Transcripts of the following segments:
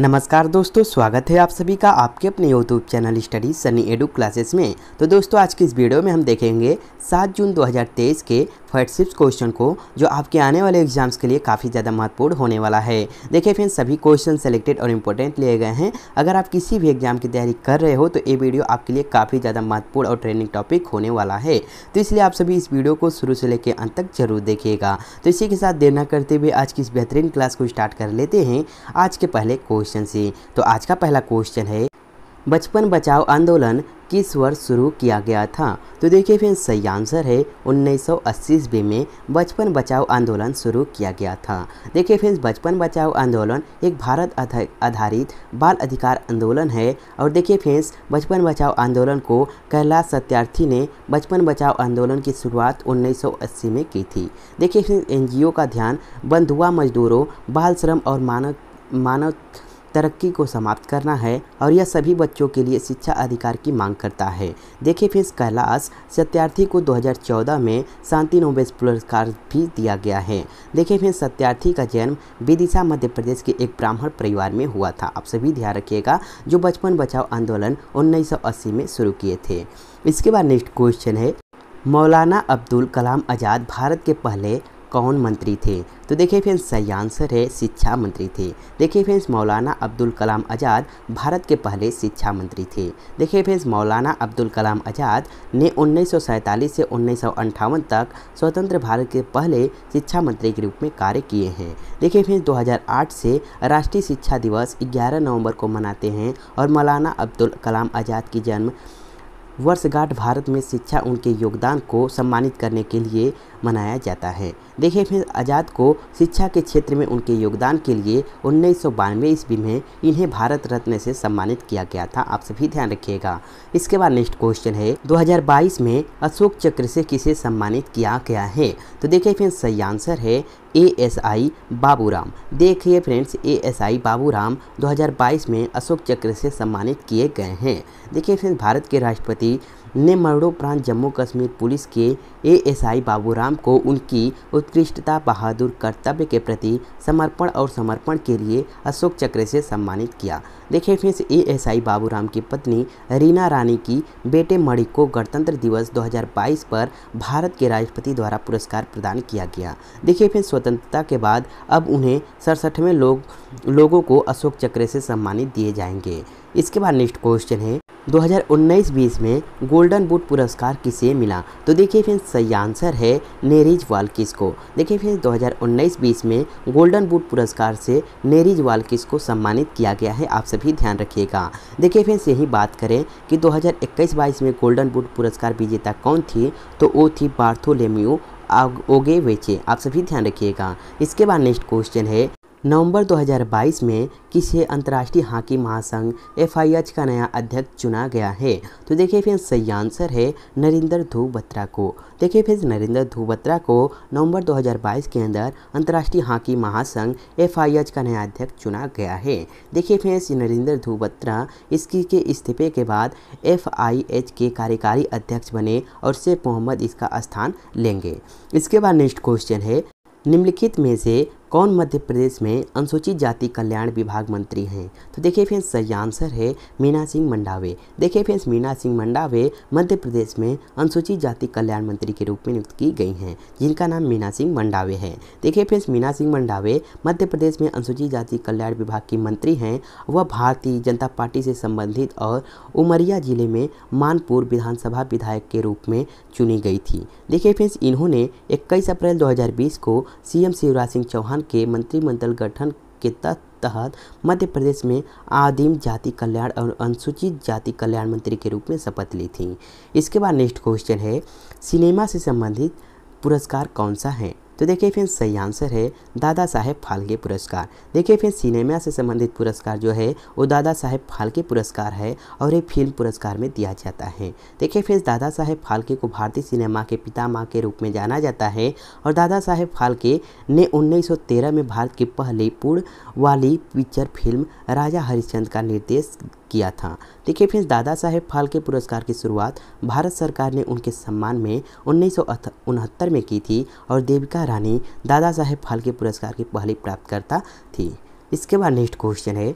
नमस्कार दोस्तों स्वागत है आप सभी का आपके अपने YouTube channel study Sunny Edu classes में तो दोस्तों आज की इस वीडियो में हम देखेंगे 7 जून 2023 के सिप्स क्वेश्चन को जो आपके आने वाले एग्जाम्स के लिए काफ़ी ज़्यादा महत्वपूर्ण होने वाला है देखिए फिर सभी क्वेश्चन सेलेक्टेड और इंपॉर्टेंट लिए गए हैं अगर आप किसी भी एग्जाम की तैयारी कर रहे हो तो ये वीडियो आपके लिए काफ़ी ज़्यादा महत्वपूर्ण और ट्रेनिंग टॉपिक होने वाला है तो इसलिए आप सभी इस वीडियो को शुरू से लेकर अंत तक जरूर देखिएगा तो इसी के साथ देना करते हुए आज की इस बेहतरीन क्लास को स्टार्ट कर लेते हैं आज के पहले क्वेश्चन से तो आज का पहला क्वेश्चन है बचपन बचाओ आंदोलन किस वर्ष शुरू किया गया था तो देखिए फिर सही आंसर है उन्नीस सौ ईस्वी में बचपन बचाओ आंदोलन शुरू किया गया था देखिए फिर बचपन बचाओ आंदोलन एक भारत आधारित बाल अधिकार आंदोलन है और देखिए फिर बचपन बचाओ आंदोलन को कैलाश सत्यार्थी ने बचपन बचाओ आंदोलन की शुरुआत 1980 में की थी देखिए फिर एन का ध्यान बंधुआ मजदूरों बाल श्रम और मानव मानव तरक्की को समाप्त करना है और यह सभी बच्चों के लिए शिक्षा अधिकार की मांग करता है देखिए फिर कैलाश सत्यार्थी को 2014 में शांति नोबेल पुरस्कार भी दिया गया है देखिए फिर सत्यार्थी का जन्म विदिशा मध्य प्रदेश के एक ब्राह्मण परिवार में हुआ था आप सभी ध्यान रखिएगा जो बचपन बचाओ आंदोलन उन्नीस में शुरू किए थे इसके बाद नेक्स्ट क्वेश्चन है मौलाना अब्दुल कलाम आज़ाद भारत के पहले कौन मंत्री थे तो देखिए फ्रेंड्स सही आंसर है शिक्षा मंत्री थे देखिए फ्रेंड्स मौलाना अब्दुल कलाम आज़ाद भारत के पहले शिक्षा मंत्री थे देखिए फ्रेंड्स मौलाना अब्दुल कलाम आज़ाद ने उन्नीस से उन्नीस तक स्वतंत्र भारत के पहले शिक्षा मंत्री के रूप में कार्य किए हैं देखिए फ्रेंड्स 2008 से राष्ट्रीय शिक्षा दिवस 11 नवंबर को मनाते हैं और मौलाना अब्दुल कलाम आज़ाद की जन्म वर्षगांठ भारत में शिक्षा उनके योगदान को सम्मानित करने के लिए मनाया जाता है देखिए फिर आज़ाद को शिक्षा के क्षेत्र में उनके योगदान के लिए उन्नीस सौ ईस्वी में इन्हें भारत रत्न से सम्मानित किया गया था आप सभी ध्यान रखिएगा इसके बाद नेक्स्ट क्वेश्चन है 2022 में अशोक चक्र से किसे सम्मानित किया गया है तो देखिए फिर सही आंसर है ए एस आई बाबू राम देखिए फ्रेंड्स ए एस आई बाबू हजार बाईस में अशोक चक्र से सम्मानित किए गए हैं देखिए फ्रेंड्स भारत के राष्ट्रपति ने मरणोपरांत जम्मू कश्मीर पुलिस के एएसआई बाबूराम को उनकी उत्कृष्टता बहादुर कर्तव्य के प्रति समर्पण और समर्पण के लिए अशोक चक्र से सम्मानित किया देखिए फ्रेंड्स एएसआई बाबूराम की पत्नी रीना रानी की बेटे मणिक को गणतंत्र दिवस 2022 पर भारत के राष्ट्रपति द्वारा पुरस्कार प्रदान किया गया देखिए फ्रेंड्स स्वतंत्रता के बाद अब उन्हें सड़सठवें लोग लोगों को अशोक चक्र से सम्मानित दिए जाएंगे इसके बाद नेक्स्ट क्वेश्चन है 2019-20 में गोल्डन बूट पुरस्कार किसे मिला तो देखिए फ्रेंड्स सही आंसर है नेरिज वालकिस को देखिए फ्रेंड्स 2019-20 में गोल्डन बूट पुरस्कार से नेरिज वालकिस को सम्मानित किया गया है आप सभी ध्यान रखिएगा देखिए फ्रेंड्स यही बात करें कि 2021-22 में गोल्डन बूट पुरस्कार विजेता कौन थी तो वो थी बार्थोलेम्यू ओगे वेचे आप सभी ध्यान रखिएगा इसके बाद नेक्स्ट क्वेश्चन है नवंबर 2022 में किसे अंतर्राष्ट्रीय हॉकी महासंघ एफ का नया अध्यक्ष चुना गया है तो देखिए फिर सही आंसर है नरेंद्र ध्रुव बत्रा को देखिए फिर नरेंद्र ध्रुव बत्रा को नवंबर 2022 के अंदर अंतर्राष्ट्रीय हॉकी महासंघ एफ का नया अध्यक्ष चुना गया है देखिए फिर नरेंद्र ध्रुव बत्रा इसकी के इस्तीफे के बाद एफ के कार्यकारी अध्यक्ष बने और शेख मोहम्मद इसका स्थान लेंगे इसके बाद नेक्स्ट क्वेश्चन है निम्नलिखित में से कौन मध्य प्रदेश में अनुसूचित जाति कल्याण विभाग मंत्री हैं तो देखिए फ्रेंड्स सही आंसर है मीना सिंह मंडावे देखिए फ्रेंड्स मीना सिंह मंडावे मध्य प्रदेश में अनुसूचित जाति कल्याण मंत्री के रूप में नियुक्त की गई हैं जिनका नाम मीना सिंह मंडावे है देखिए फ्रेंड्स मीना सिंह मंडावे मध्य प्रदेश में अनुसूचित जाति कल्याण विभाग की मंत्री हैं वह भारतीय जनता पार्टी से संबंधित और उमरिया जिले में मानपुर विधानसभा विधायक के रूप में चुनी गई थी देखिए फ्रेंड्स इन्होंने इक्कीस अप्रैल दो को सीएम शिवराज सिंह चौहान के मंत्रिमंडल गठन के तहत मध्य प्रदेश में आदिम जाति कल्याण और अनुसूचित जाति कल्याण मंत्री के रूप में शपथ ली थी इसके बाद नेक्स्ट क्वेश्चन है सिनेमा से संबंधित पुरस्कार कौन सा है तो देखिए फिर सही आंसर है दादा साहेब फाल्के पुरस्कार देखिए फिर सिनेमा से संबंधित पुरस्कार जो है वो दादा साहेब फाल्के पुरस्कार है और ये फिल्म पुरस्कार में दिया जाता है देखिए फिर दादा साहेब फाल्के को भारतीय सिनेमा के पिता माँ के रूप में जाना जाता है और दादा साहेब फाल्के ने उन्नीस में भारत की पहली पूर्ण वाली पिक्चर फिल्म राजा हरिश्चंद का निर्देश किया था देखिए फ्रेंड्स दादा साहेब फाल्के पुरस्कार की शुरुआत भारत सरकार ने उनके सम्मान में उन्नीस में की थी और देविका रानी दादा साहेब फाल्के पुरस्कार की पहली प्राप्तकर्ता थी इसके बाद नेक्स्ट क्वेश्चन है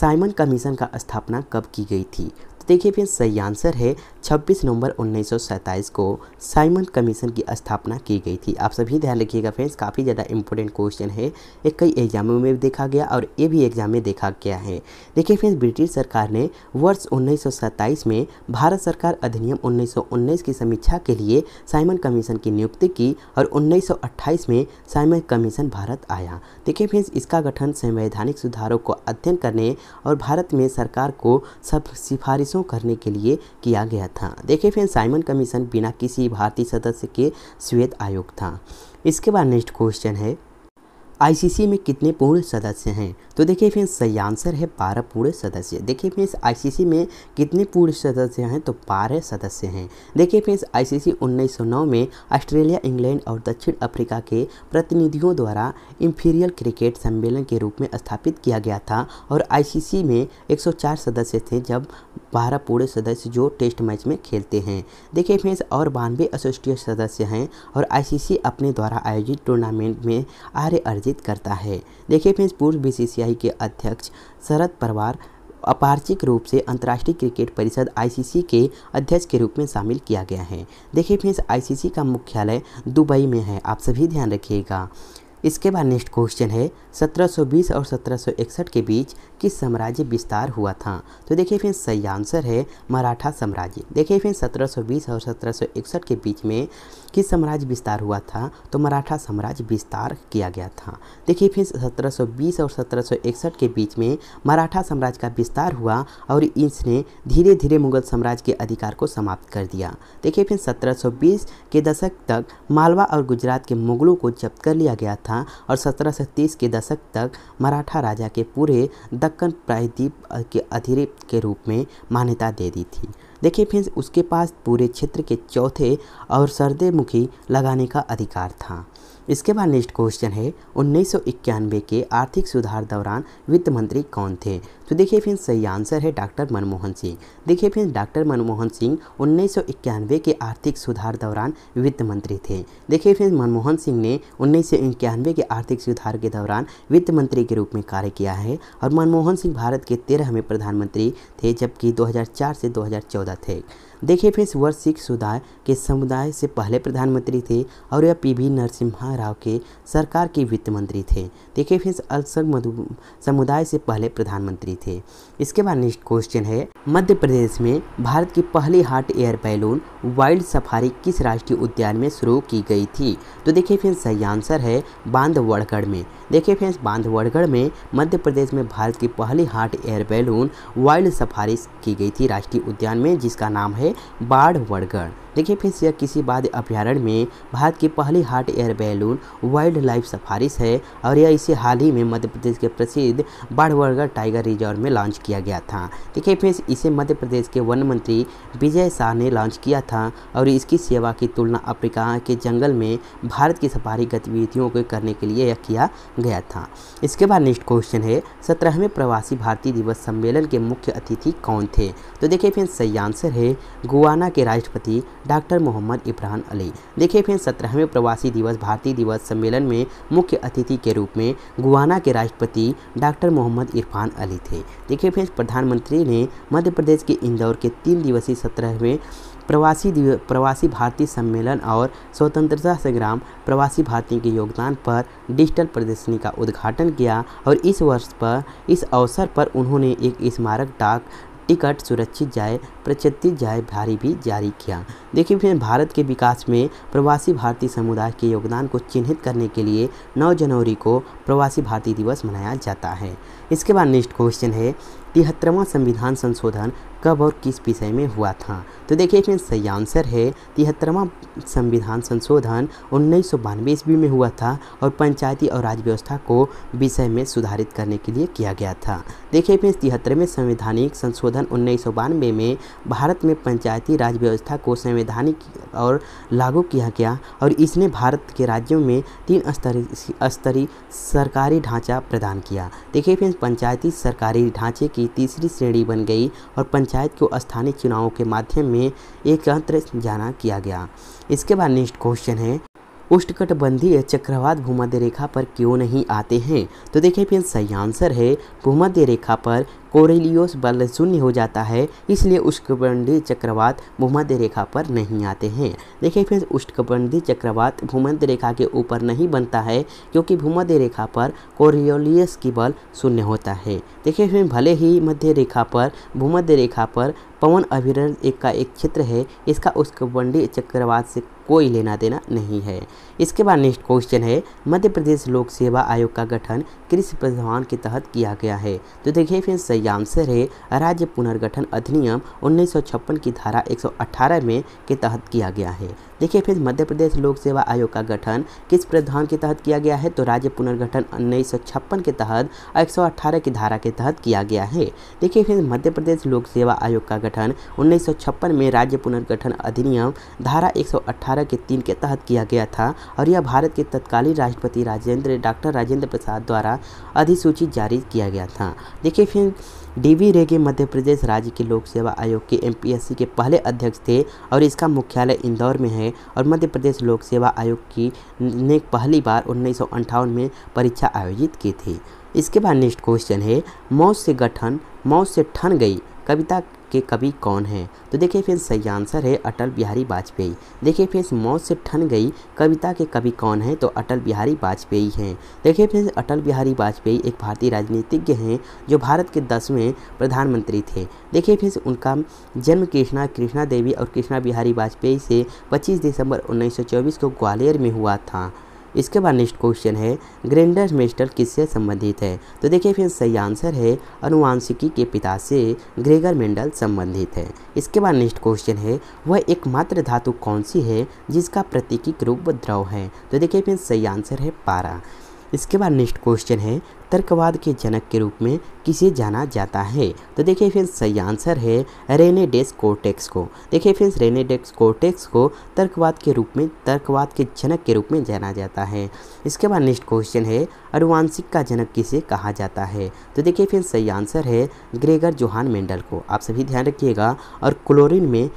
साइमन कमीशन का स्थापना कब की गई थी देखिए फिर सही आंसर है 26 नवंबर उन्नीस को साइमन कमीशन की स्थापना की गई थी आप सभी ध्यान रखिएगा फ्रेंड्स काफ़ी ज़्यादा इंपॉर्टेंट क्वेश्चन है ये कई एग्जामों में भी देखा गया और ये भी एग्जाम में देखा गया है देखिए फ्रेंड्स ब्रिटिश सरकार ने वर्ष उन्नीस में भारत सरकार अधिनियम उन्नीस की समीक्षा के लिए साइमन कमीशन की नियुक्ति की और उन्नीस में साइमन कमीशन भारत आया देखिए फ्रेंड्स इसका गठन संवैधानिक सुधारों को अध्ययन करने और भारत में सरकार को सब सिफारिशों प्रयासों तो करने के लिए किया गया था देखिए फिर साइमन कमीशन बिना किसी भारतीय सदस्य के श्वेत आयोग था इसके बाद नेक्स्ट क्वेश्चन है आईसीसी में कितने पूर्ण सदस्य हैं तो देखिए फ्रेंड्स सही आंसर है बारह पूर्ण सदस्य देखिए फ्रेंड्स आईसीसी में कितने पूर्ण सदस्य हैं तो बारह सदस्य हैं देखिए फ्रेंड्स आईसीसी 1909 में ऑस्ट्रेलिया इंग्लैंड और दक्षिण अफ्रीका के प्रतिनिधियों द्वारा इम्फीरियल क्रिकेट सम्मेलन के रूप में स्थापित किया गया था और आई में एक सदस्य थे जब बारह पूर्ण सदस्य जो टेस्ट मैच में खेलते हैं देखिए फ्रेंड्स और बानवे एसोसिएट सदस्य हैं और आई अपने द्वारा आयोजित टूर्नामेंट में आर्य अर्जित आयोजित करता है देखिए फ्रेंड्स पूर्व बीसीसीआई के अध्यक्ष शरद परवार अपार्चिक रूप से अंतर्राष्ट्रीय क्रिकेट परिषद आईसीसी के अध्यक्ष के रूप में शामिल किया गया है देखिए फ्रेंड्स आईसीसी का मुख्यालय दुबई में है आप सभी ध्यान रखिएगा इसके बाद नेक्स्ट क्वेश्चन है 1720 और 1761 के बीच किस साम्राज्य विस्तार हुआ था तो देखिए फिर सही आंसर है मराठा साम्राज्य देखिए फिर 1720 और 1761 के बीच में किस साम्राज्य विस्तार हुआ था तो मराठा साम्राज्य विस्तार किया गया था देखिए फिर 1720 और 1761 के बीच में मराठा साम्राज्य का विस्तार हुआ और इसने धीरे धीरे मुगल साम्राज्य के अधिकार को समाप्त कर दिया देखिए फिर सत्रह के दशक तक मालवा और गुजरात के मुगलों को जब्त कर लिया गया था था और 1730 के दशक तक मराठा राजा के पूरे दक्कन प्रायद्वीप के अधिरेप के रूप में मान्यता दे दी थी देखिए फिर उसके पास पूरे क्षेत्र के चौथे और सर्दे मुखी लगाने का अधिकार था इसके बाद नेक्स्ट क्वेश्चन है उन्नीस के आर्थिक सुधार दौरान वित्त मंत्री कौन थे तो देखिए फिर सही आंसर है डॉक्टर मनमोहन सिंह देखिए फिर डॉक्टर मनमोहन सिंह उन्नीस के आर्थिक सुधार दौरान वित्त मंत्री थे देखिए फिर मनमोहन सिंह ने उन्नीस के आर्थिक सुधार के दौरान वित्त मंत्री के रूप में कार्य किया है और मनमोहन सिंह भारत के तेरहवें प्रधानमंत्री थे जबकि दो से दो थे देखिए फ्रेंड्स वर्ष सिख समुदाय के समुदाय से पहले प्रधानमंत्री थे और यह पी वी नरसिम्हा राव के सरकार के वित्त मंत्री थे देखिए फ्रेंड्स अल्सर मधु समुदाय से पहले प्रधानमंत्री थे इसके बाद नेक्स्ट क्वेश्चन है मध्य प्रदेश में भारत की पहली hot air balloon wild safari किस राष्ट्रीय उद्यान में शुरू की गई थी तो देखिए फ्रेंड्स सही आंसर है बांधवड़गढ़ में देखिए फ्रेंड्स बांधवगढ़ में मध्य प्रदेश में भारत की पहली hot air balloon wild safari की गई थी राष्ट्रीय उद्यान में जिसका नाम है बाढ़ देखिए फ्रेंड्स यह किसी बाद अभ्यारण्य में भारत की पहली hot air balloon wildlife सफारिश है और यह इसे हाल ही में मध्य प्रदेश के प्रसिद्ध बाड़बरगर टाइगर रिजर्व में लॉन्च किया गया था देखिए फ्रेंड्स इसे मध्य प्रदेश के वन मंत्री विजय शाह ने लॉन्च किया था और इसकी सेवा की तुलना अफ्रीका के जंगल में भारत की सफारी गतिविधियों को करने के लिए यह किया गया था इसके बाद नेक्स्ट क्वेश्चन है सत्रहवें प्रवासी भारतीय दिवस सम्मेलन के मुख्य अतिथि कौन थे तो देखिए फ्रेंड्स सही आंसर है गुआना के राष्ट्रपति डॉक्टर मोहम्मद इफरान अली देखिए फिर सत्रहवें प्रवासी दिवस भारतीय दिवस सम्मेलन में मुख्य अतिथि के रूप में गुआना के राष्ट्रपति डॉक्टर मोहम्मद इरफान अली थे देखिए फिर प्रधानमंत्री ने मध्य प्रदेश के इंदौर के तीन दिवसीय सत्रहवें प्रवासी प्रवासी भारतीय सम्मेलन और स्वतंत्रता संग्राम प्रवासी भारतीय के योगदान पर डिजिटल प्रदर्शनी का उद्घाटन किया और इस वर्ष पर इस अवसर पर उन्होंने एक स्मारक डाक टिकट सुरक्षित जाए प्रचलित जाए भारी भी जारी किया देखिए फिर भारत के विकास में प्रवासी भारतीय समुदाय के योगदान को चिन्हित करने के लिए 9 जनवरी को प्रवासी भारतीय दिवस मनाया जाता है इसके बाद नेक्स्ट क्वेश्चन है तिहत्तरवां संविधान संशोधन कब और किस विषय में हुआ था तो देखिए इसमें सही आंसर है तिहत्तरवां संविधान संशोधन उन्नीस सौ बानवे ईस्वी में हुआ था और पंचायती और राज्य व्यवस्था को विषय में सुधारित करने के लिए किया गया था देखिए इसमें तिहत्तरवें संवैधानिक संशोधन उन्नीस सौ बानवे में भारत में पंचायती राज व्यवस्था को संवैधानिक और लागू किया गया और इसने भारत के राज्यों में तीन स्तरीय स्तरीय सरकारी ढांचा प्रदान किया देखिए फिर पंचायती सरकारी ढांचे की की तीसरी श्रेणी बन गई और पंचायत को स्थानीय चुनावों के माध्यम में एकत्र जाना किया गया इसके बाद नेक्स्ट क्वेश्चन है उष्णकटबंधीय चक्रवात भूमध्य रेखा पर क्यों नहीं आते हैं तो देखिए फिर सही आंसर है भूमध्य रेखा पर कोरेलियोस बल शून्य हो जाता है इसलिए उष्णकटबंधीय चक्रवात भूमध्य रेखा पर नहीं आते हैं देखिए फिर उष्णकटबंधीय चक्रवात भूमध्य रेखा के ऊपर नहीं बनता है क्योंकि भूमध्य रेखा पर कोरियोलियस की बल शून्य होता है देखिए फिर भले ही मध्य रेखा पर भूमध्य रेखा पर पवन अभिरण एक का एक क्षेत्र है इसका उष्णकबंधीय चक्रवात से कोई लेना देना नहीं है इसके बाद नेक्स्ट क्वेश्चन है मध्य प्रदेश लोक सेवा आयोग का गठन कृषि प्रधान के तहत किया गया है तो देखिए फिर सही आंसर है राज्य पुनर्गठन अधिनियम उन्नीस की धारा 118 में के तहत किया गया है देखिए फिर मध्य प्रदेश लोक सेवा आयोग का गठन किस प्रावधान के तहत किया गया है तो राज्य पुनर्गठन उन्नीस के तहत एक की धारा के तहत किया गया है देखिए फिर मध्य प्रदेश लोक सेवा आयोग का गठन उन्नीस में राज्य पुनर्गठन अधिनियम धारा एक के तीन के तहत किया गया था और यह भारत के तत्कालीन राष्ट्रपति राजेंद्र डॉक्टर राजेंद्र प्रसाद द्वारा अधिसूचित जारी किया गया था देखिए फिर डीवी रेगे मध्य प्रदेश राज्य के लोक सेवा आयोग के एमपीएससी के पहले अध्यक्ष थे और इसका मुख्यालय इंदौर में है और मध्य प्रदेश लोक सेवा आयोग की ने पहली बार उन्नीस में परीक्षा आयोजित की थी इसके बाद नेक्स्ट क्वेश्चन है मौत से गठन मौत से ठन गई कविता के कवि कौन हैं तो देखिए फ्रेंड्स सही आंसर है अटल बिहारी वाजपेयी देखिए फ्रेंड्स मौत से ठन गई कविता के कवि कौन हैं तो अटल बिहारी वाजपेयी हैं देखिए फ्रेंड्स अटल बिहारी वाजपेयी एक भारतीय राजनीतिज्ञ हैं जो भारत के दसवें प्रधानमंत्री थे देखिए फ्रेंड्स उनका जन्म कृष्णा कृष्णा देवी और कृष्णा बिहारी वाजपेयी से पच्चीस दिसंबर उन्नीस को ग्वालियर में हुआ था इसके बाद नेक्स्ट क्वेश्चन है ग्रेंडर मेस्टर किससे संबंधित है तो देखिए फिर सही आंसर है अनुवांशिकी के पिता से ग्रेगर मेंडल संबंधित है इसके बाद नेक्स्ट क्वेश्चन है वह एकमात्र धातु कौन सी है जिसका प्रतीकिक रूप द्रव है तो देखिए फिर सही आंसर है पारा इसके बाद नेक्स्ट क्वेश्चन है तर्कवाद के जनक के रूप में किसे जाना जाता है तो देखिए फ्रेंड्स सही आंसर है रेनेडेस कोटेक्स को देखिए फ्रेंड्स रेनेडेस कोटेक्स को तर्कवाद के रूप में तर्कवाद के जनक के रूप में जाना जाता है इसके बाद नेक्स्ट क्वेश्चन है अनुवांशिक का जनक किसे कहा जाता है तो देखिए फ्रेंड्स सही आंसर है ग्रेगर जोहान मेंडल को आप सभी ध्यान रखिएगा और क्लोरिन में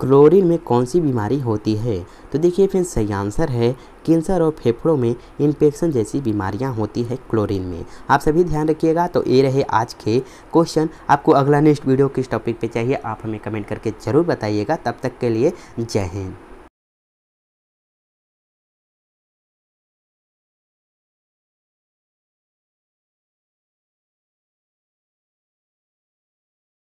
क्लोरीन में कौन सी बीमारी होती है तो देखिए फिर सही आंसर है कैंसर और फेफड़ों में इन्फेक्शन जैसी बीमारियां होती है क्लोरीन में आप सभी ध्यान रखिएगा तो ये रहे आज के क्वेश्चन आपको अगला नेक्स्ट वीडियो किस टॉपिक पे चाहिए आप हमें कमेंट करके ज़रूर बताइएगा तब तक के लिए जय हिंद